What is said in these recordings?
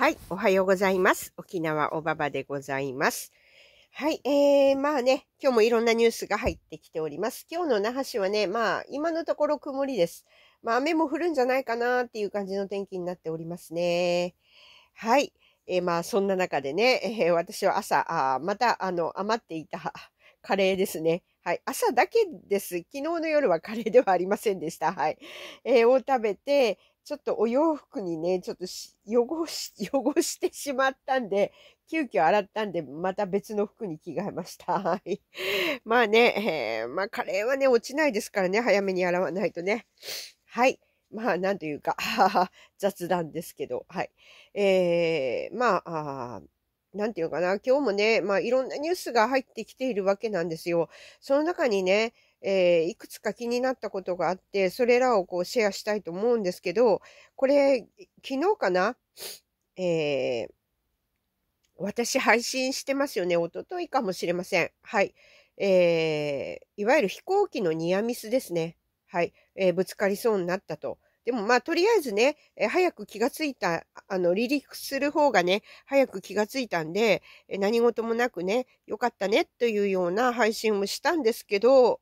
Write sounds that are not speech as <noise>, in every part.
はい、おはようございます。沖縄おばばでございます。はい、えー、まあね、今日もいろんなニュースが入ってきております。今日の那覇市はね、まあ、今のところ曇りです。まあ、雨も降るんじゃないかなっていう感じの天気になっておりますね。はい、えー、まあ、そんな中でね、えー、私は朝、あまた、あの、余っていた <laughs> カレーですね。はい。朝だけです。昨日の夜はカレーではありませんでした。はい。えー、を食べて、ちょっとお洋服にね、ちょっと汚し、<laughs> 汚してしまったんで、急遽洗ったんで、また別の服に着替えました。<laughs> はい。まあね、えー、まあカレーはね、落ちないですからね、早めに洗わないとね。はい。まあ、なんというか、<laughs> 雑談ですけど、はい。えー、まああなんていうかな、今日もね、まあいろんなニュースが入ってきているわけなんですよ。その中にね、えー、いくつか気になったことがあって、それらをこうシェアしたいと思うんですけど、これ、昨日かなえー、私配信してますよね。おとといかもしれません。はい。えー、いわゆる飛行機のニアミスですね。はい。えー、ぶつかりそうになったと。でもまあ、とりあえずね、えー、早く気がついた、あの、離陸する方がね、早く気がついたんで、え何事もなくね、よかったね、というような配信をしたんですけど、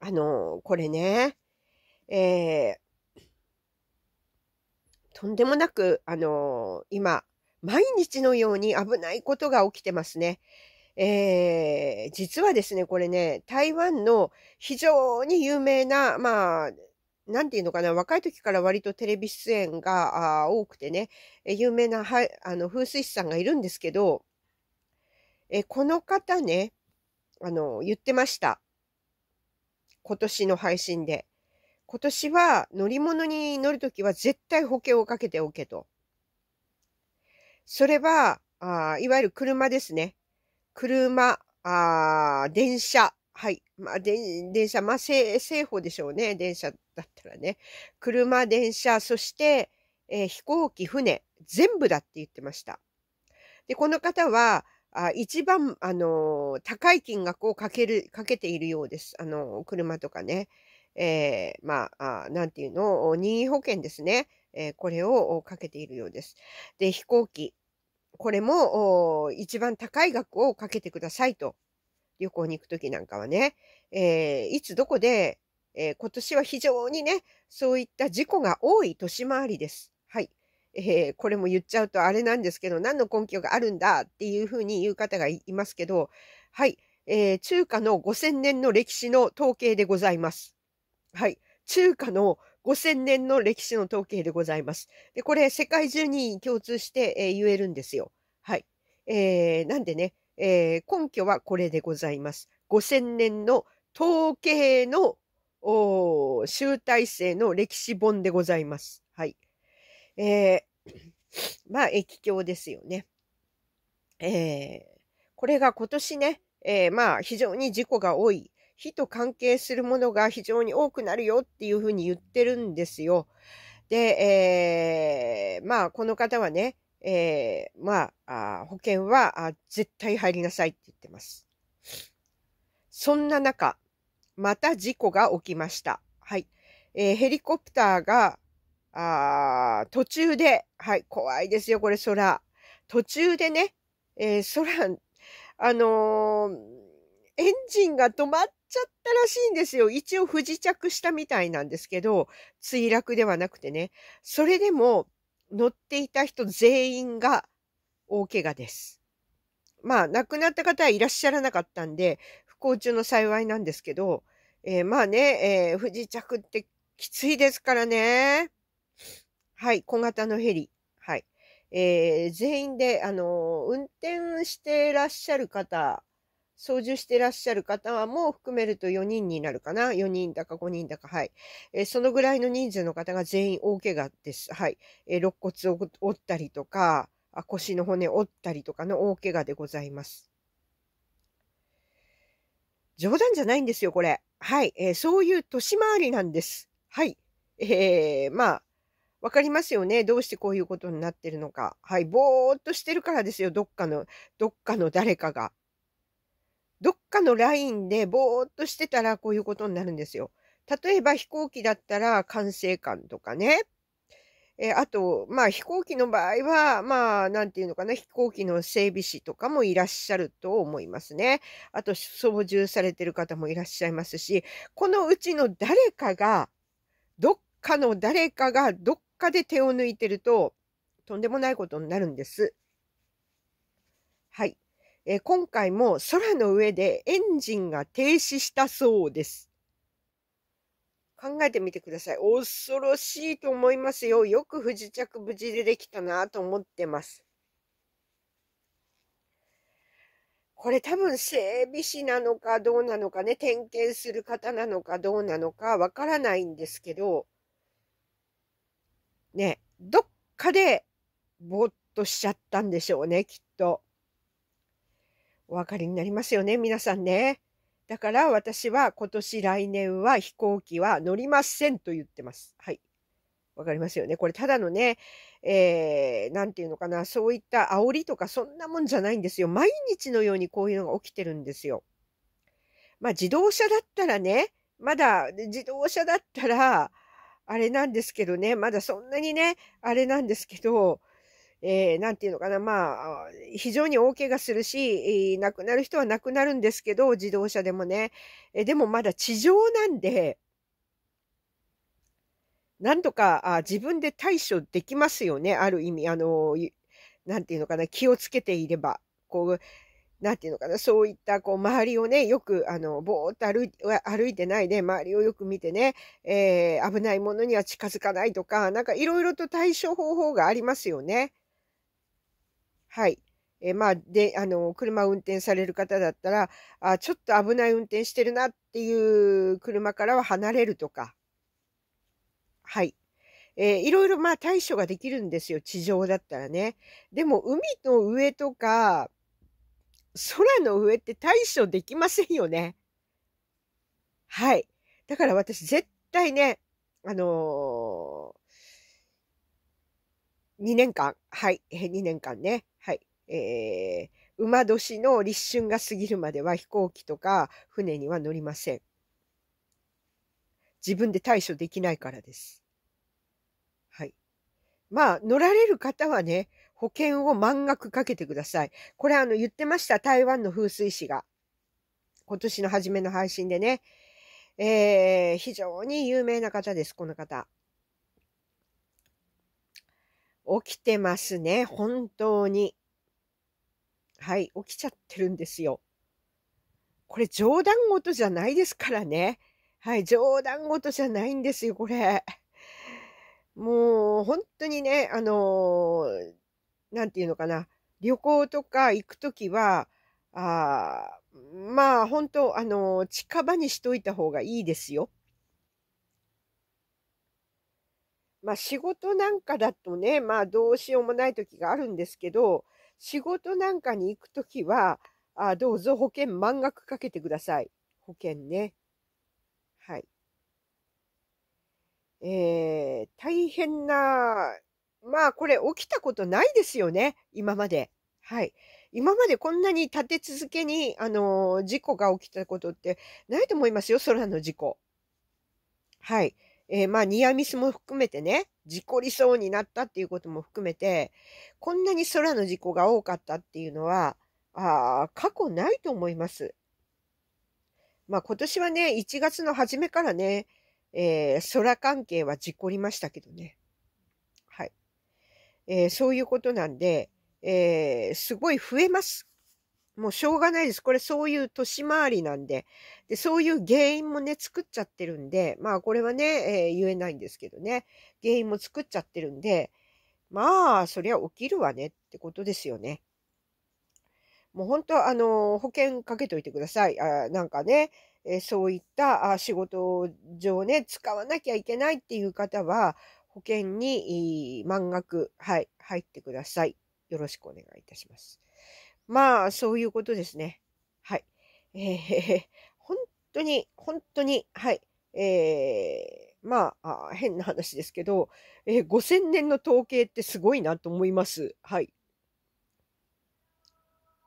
あの、これね、えー、とんでもなく、あの、今、毎日のように危ないことが起きてますね。えー、実はですね、これね、台湾の非常に有名な、まあ、なんていうのかな、若い時から割とテレビ出演が多くてね、有名なはあの風水師さんがいるんですけど、えこの方ね、あの、言ってました。今年の配信で。今年は乗り物に乗るときは絶対保険をかけておけと。それは、あいわゆる車ですね。車、あ電車、はい。まあ、電車、まあ、政法でしょうね。電車だったらね。車、電車、そして、えー、飛行機、船、全部だって言ってました。で、この方は、あ一番、あの、高い金額をかける、かけているようです。あの、車とかね。えー、まあ、なんていうの、任意保険ですね。えー、これをかけているようです。で、飛行機。これも、一番高い額をかけてくださいと。旅行に行くときなんかはね。えー、いつどこで、え今年は非常にね、そういった事故が多い年回りです。えー、これも言っちゃうとあれなんですけど、何の根拠があるんだっていうふうに言う方がいますけど、はい、えー、中華の5000年の歴史の統計でございます。はい、中華の5000年の歴史の統計でございます。で、これ世界中に共通して、えー、言えるんですよ。はい。えー、なんでね、えー、根拠はこれでございます。5000年の統計の集大成の歴史本でございます。はい。えー、まあ、液境ですよね。えー、これが今年ね、えー、まあ、非常に事故が多い。火と関係するものが非常に多くなるよっていうふうに言ってるんですよ。で、えー、まあ、この方はね、えー、まあ、あ保険はあ絶対入りなさいって言ってます。そんな中、また事故が起きました。はい。えー、ヘリコプターがあ途中で、はい、怖いですよ、これ空。途中でね、えー、空、あのー、エンジンが止まっちゃったらしいんですよ。一応不時着したみたいなんですけど、墜落ではなくてね。それでも、乗っていた人全員が大怪我です。まあ、亡くなった方はいらっしゃらなかったんで、不幸中の幸いなんですけど、えー、まあね、えー、不時着ってきついですからね。はい、小型のヘリ。はい。えー、全員で、あの運転してらっしゃる方、操縦してらっしゃる方はもう含めると4人になるかな。4人だか5人だか、はい。えー、そのぐらいの人数の方が全員大怪我です。はい。えー、肋骨を折ったりとか、腰の骨折ったりとかの大怪我でございます。冗談じゃないんですよ、これ。はい。えー、そういう年回りなんです。はい。えー、まあ、わかりますよね。どうしてこういうことになってるのか。はい。ぼーっとしてるからですよ。どっかの、どっかの誰かが。どっかのラインでぼーっとしてたらこういうことになるんですよ。例えば飛行機だったら管制官とかね。えあと、まあ飛行機の場合は、まあなんていうのかな、飛行機の整備士とかもいらっしゃると思いますね。あと操縦されてる方もいらっしゃいますし、このうちの誰かが、どっかの誰かがどっ果で手を抜いてると、とんでもないことになるんです。はい。えー、今回も空の上でエンジンが停止したそうです。考えてみてください。恐ろしいと思いますよ。よく不時着無事でできたなと思ってます。これ多分整備士なのかどうなのかね、点検する方なのかどうなのかわからないんですけど、ね、どっかでぼーっとしちゃったんでしょうね、きっと。お分かりになりますよね、皆さんね。だから私は今年来年は飛行機は乗りませんと言ってます。はい。わかりますよね。これただのね、えー、なんていうのかな、そういった煽りとかそんなもんじゃないんですよ。毎日のようにこういうのが起きてるんですよ。まあ自動車だったらね、まだ自動車だったら、あれなんですけどね、まだそんなにね、あれなんですけど、えー、なんていうのかな、まあ、非常に大怪我するし、亡くなる人は亡くなるんですけど、自動車でもね。えでもまだ地上なんで、なんとかあ自分で対処できますよね、ある意味。あの、なんていうのかな、気をつけていれば。こう、なんていうのかな、そういったこう周りをね、よくあの、ぼーっと歩い歩いてないで、周りをよく見てね、えー、危ないものには近づかないとか、なんかいろいろと対処方法がありますよね。はい。えー、まあ、で、あの、車を運転される方だったら、あちょっと危ない運転してるなっていう車からは離れるとか。はい。えー、いろいろまあ対処ができるんですよ。地上だったらね。でも、海の上とか、空の上って対処できませんよね。はい。だから私絶対ね、あのー、2年間、はい、2年間ね、はい、えー、馬年の立春が過ぎるまでは飛行機とか船には乗りません。自分で対処できないからです。はい。まあ、乗られる方はね、保険を満額かけてください。これあの言ってました。台湾の風水師が。今年の初めの配信でね。えー、非常に有名な方です、この方。起きてますね、本当に。はい、起きちゃってるんですよ。これ冗談事じゃないですからね。はい、冗談事じゃないんですよ、これ。もう、本当にね、あのー、なんていうのかな、旅行とか行くときは、あまあ、本当あの、近場にしといた方がいいですよ。まあ、仕事なんかだとね、まあ、どうしようもない時があるんですけど、仕事なんかに行くときは、あどうぞ保険満額かけてください。保険ね。はい。えー、大変なまあこれ起きたことないですよね、今まで。はい。今までこんなに立て続けに、あのー、事故が起きたことってないと思いますよ、空の事故。はい。えー、まあ、ニアミスも含めてね、事故りそうになったっていうことも含めて、こんなに空の事故が多かったっていうのは、あ過去ないと思います。まあ、今年はね、1月の初めからね、えー、空関係は事故りましたけどね。えー、そういうことなんで、えー、すごい増えます。もうしょうがないです。これそういう年回りなんで。で、そういう原因もね、作っちゃってるんで、まあこれはね、えー、言えないんですけどね、原因も作っちゃってるんで、まあ、そりゃ起きるわねってことですよね。もう本当、あの、保険かけといてください。あなんかね、えー、そういったあ仕事上ね、使わなきゃいけないっていう方は、保険に満額、はい、入ってください。よろしくお願いいたします。まあ、そういうことですね。はい。えー、<laughs> 本当に、本当に、はい。えー、まあ変な話ですけど、えー、5000年の統計ってすごいなと思います。はい。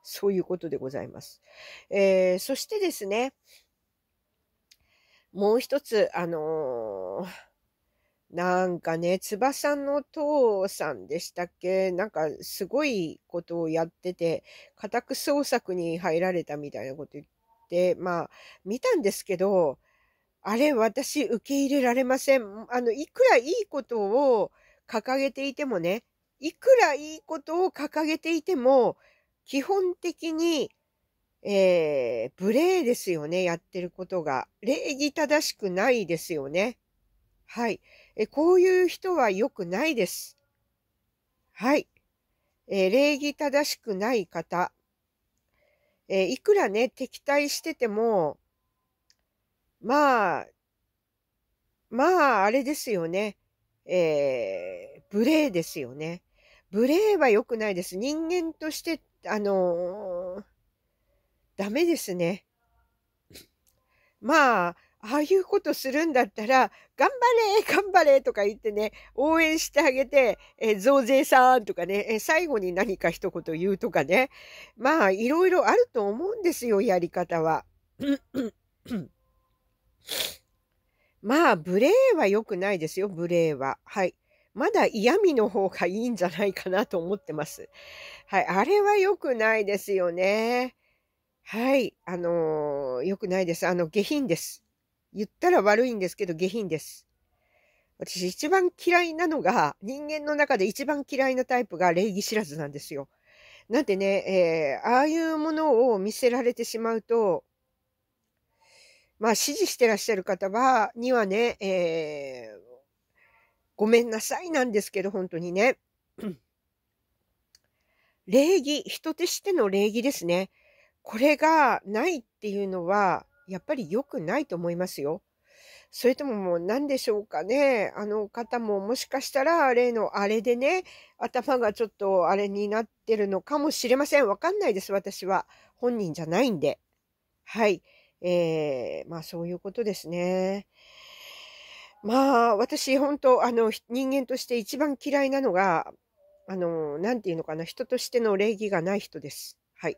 そういうことでございます。えー、そしてですね、もう一つ、あのーなんかね、翼さんの父さんでしたっけなんかすごいことをやってて、家宅捜索に入られたみたいなこと言って、まあ、見たんですけど、あれ、私受け入れられません。あの、いくらいいことを掲げていてもね、いくらいいことを掲げていても、基本的に、えー、無礼ですよね、やってることが。礼儀正しくないですよね。はい。えこういう人は良くないです。はい。え礼儀正しくない方。えいくらね、敵対してても、まあ、まあ、あれですよね。えー、無礼ですよね。無礼は良くないです。人間として、あのー、ダメですね。まあ、ああいうことするんだったら、頑張れ <laughs> 頑張れとか言ってね、応援してあげて、えー、増税さんとかね、えー、最後に何か一言言うとかね。まあ、いろいろあると思うんですよ、やり方は。<coughs> まあ、無礼は良くないですよ、無礼は。はい。まだ嫌味の方がいいんじゃないかなと思ってます。はい。あれは良くないですよね。はい。あのー、良くないです。あの、下品です。言ったら悪いんですけど、下品です。私一番嫌いなのが、人間の中で一番嫌いなタイプが礼儀知らずなんですよ。なんてね、えー、ああいうものを見せられてしまうと、まあ、支持してらっしゃる方は、にはね、えー、ごめんなさいなんですけど、本当にね。礼儀、人としての礼儀ですね。これがないっていうのは、やっぱり良くないと思いますよ。それとももう何でしょうかね。あの方ももしかしたら例のあれでね、頭がちょっとあれになってるのかもしれません。わかんないです、私は。本人じゃないんで。はい。えー、まあそういうことですね。まあ私本当あの人間として一番嫌いなのが、あの、なんていうのかな、人としての礼儀がない人です。はい。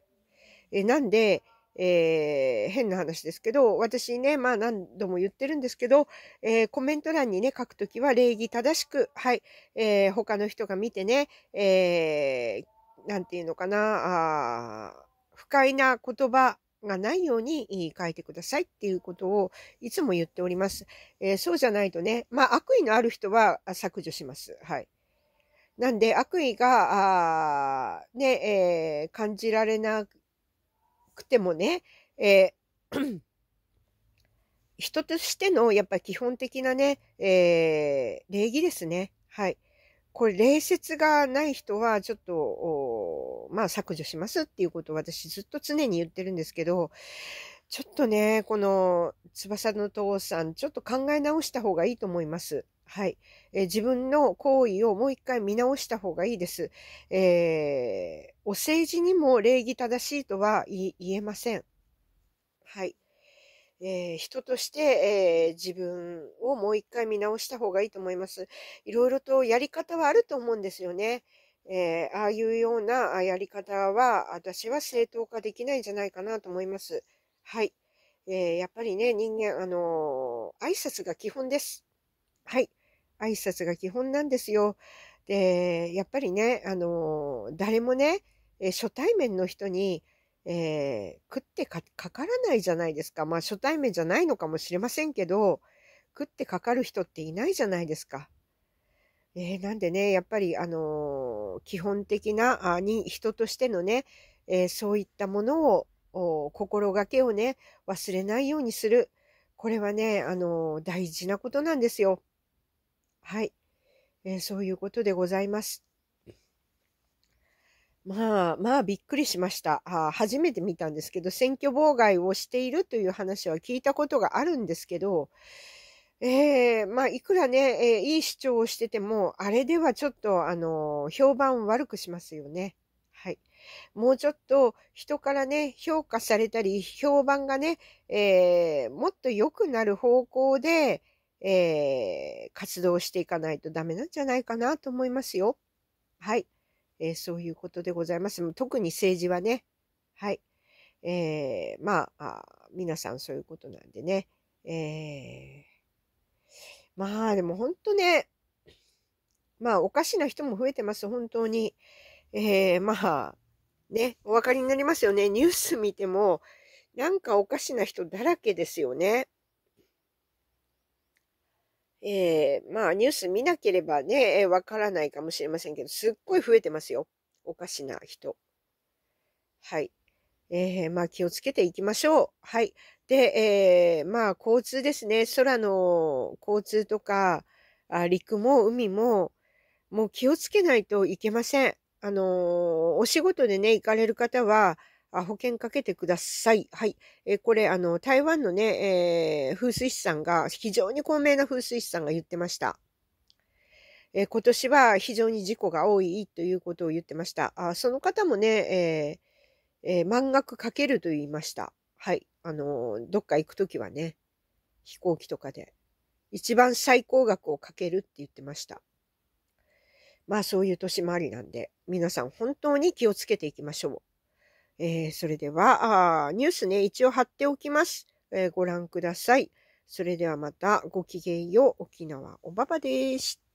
えなんで、えー、変な話ですけど、私ね、まあ何度も言ってるんですけど、えー、コメント欄にね、書くときは礼儀正しく、はい、えー、他の人が見てね、えー、なんていうのかな、あ不快な言葉がないように書いてくださいっていうことをいつも言っております。えー、そうじゃないとね、まあ悪意のある人は削除します。はい。なんで悪意が、あね、えー、感じられなくてもね、えー <clears throat> 人としてのやっぱり基本的なね、えー、礼儀ですね。はい。これ、礼節がない人は、ちょっと、まあ、削除しますっていうことを私ずっと常に言ってるんですけど、ちょっとね、この、翼の父さん、ちょっと考え直した方がいいと思います。はい。えー、自分の行為をもう一回見直した方がいいです。えー、お世辞にも礼儀正しいとは言えません。はい。えー、人として、えー、自分をもう一回見直した方がいいと思います。いろいろとやり方はあると思うんですよね。えー、ああいうようなやり方は私は正当化できないんじゃないかなと思います。はい。えやっぱりね、人間、あの挨拶が基本です。はい。挨拶が基本なんですよ。で、やっぱりね、あの、誰もね、初対面の人に、えー、食ってかからないじゃないですか。まあ初対面じゃないのかもしれませんけど、食ってかかる人っていないじゃないですか。えー、なんでね、やっぱり、あのー、基本的なあに人としてのね、えー、そういったものを心がけをね、忘れないようにする。これはね、あの大事なことなんですよ。はい、えー、そういうことでございます。まあまあびっくりしました。あ初めて見たんですけど、選挙妨害をしているという話は聞いたことがあるんですけど、えー、まあいくらね、えー、いい主張をしてても、あれではちょっと、あのー、評判を悪くしますよね。はい。もうちょっと人からね、評価されたり、評判がね、えー、もっと良くなる方向で、えー、活動していかないとダメなんじゃないかなと思いますよ。はい。えー、そういうことでございます。特に政治はね。はい。えー、まあ皆さんそういうことなんでね。えまあでも本当ね、まあおかしな人も増えてます、本当に。えまあ、ね、お分かりになりますよね。ニュース見ても、なんかおかしな人だらけですよね。えー、まあニュース見なければね、わからないかもしれませんけど、すっごい増えてますよ。おかしな人。はい。えー、まあ気をつけていきましょう。はい。で、えー、まあ交通ですね。空の交通とか、あ陸も海も、もう気をつけないといけません。あのー、お仕事でね、行かれる方は、あ保険かけてください。はい。えー、これ、あの、台湾のね、えー、風水師さんが、非常に高名な風水師さんが言ってました。えー、今年は非常に事故が多いということを言ってました。あその方もね、えーえー、満額かけると言いました。はい。あのどっか行くときはね、飛行機とかで。一番最高額をかけるって言ってました。まあそういう年回りなんで、皆さん本当に気をつけていきましょう。えー、それでは、ニュースね、一応貼っておきます、えー、ご覧ください。それではまたごきげんよう。沖縄おばばでした。